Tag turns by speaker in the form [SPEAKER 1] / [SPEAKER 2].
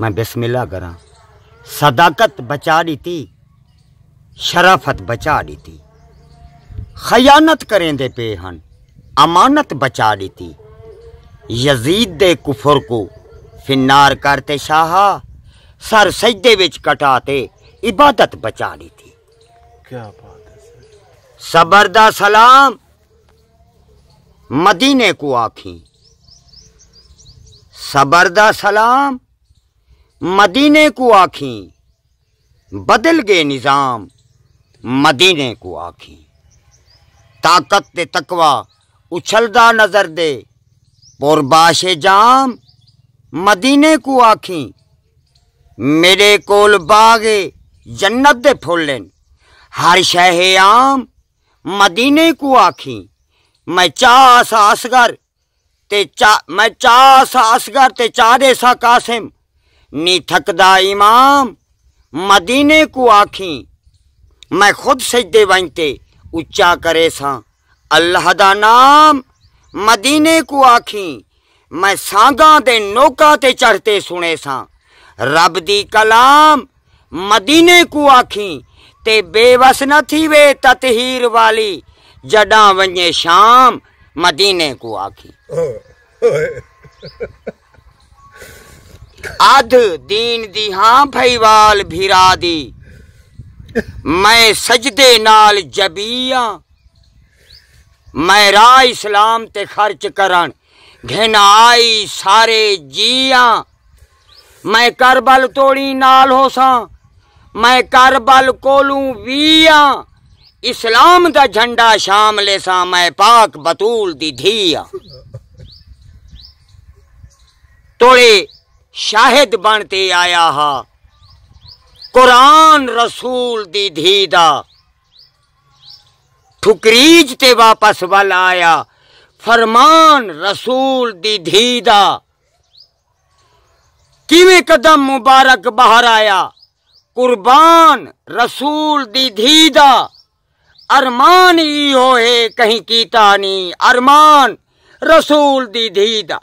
[SPEAKER 1] मैं बिस्मिल्ला करा सदाकत बचा रही थी शराफत बचा दी थी खयानत दे पे हन अमानत बचा रही थी यजीद दे कुफर को फिनार करते शाह सर सजदे विच कटाते इबादत बचा दी थी क्या बात है सबर सलाम मदीने को आखी सबर सलाम मदीने को आखी बदल गए निज़ाम मदीने को आखी ताकत ते तकवा उछलदा नज़र दे बाशे जाम मदीने को आखी मेरे कोल बागे जन्नत दे फुल्लन हर शहे आम मदीने को आखी मैं चाह असगर ते चा मैं चा सा असगर ते चारे सा कासिम नी थकदा इमाम मदीने को आखी मैं खुद सजदे वंते उच्चा करे सा अल्लाह दा नाम मदीने को आखी मैं सागा दे नोका ते चढ़ते सुने सा रब दी कलाम मदीने को आखी ते बेबस न थी वे ततहीर वाली जडा वने शाम मदीने को आखी अध दीन दिहा भैवाल भिरादी मैं सजदे नाल जबिया मैं रा इस्लाम ते खर्च करण घिनाई सारे जिया मैं करबल तोड़ी नाल हो सा मैं करबल कोलू विया इस्लाम दा झंडा शाम ले सा मैं पाक बतूल दी धिया तोड़े शाहिद बनते आया हा कुरान रसूल दी धी ठुकरीज ते वापस वल आया फरमान रसूल दी धी दा कदम मुबारक बाहर आया कुर्बान रसूल दी धी दा अरमान ई है कहीं कीता नहीं अरमान रसूल दी धी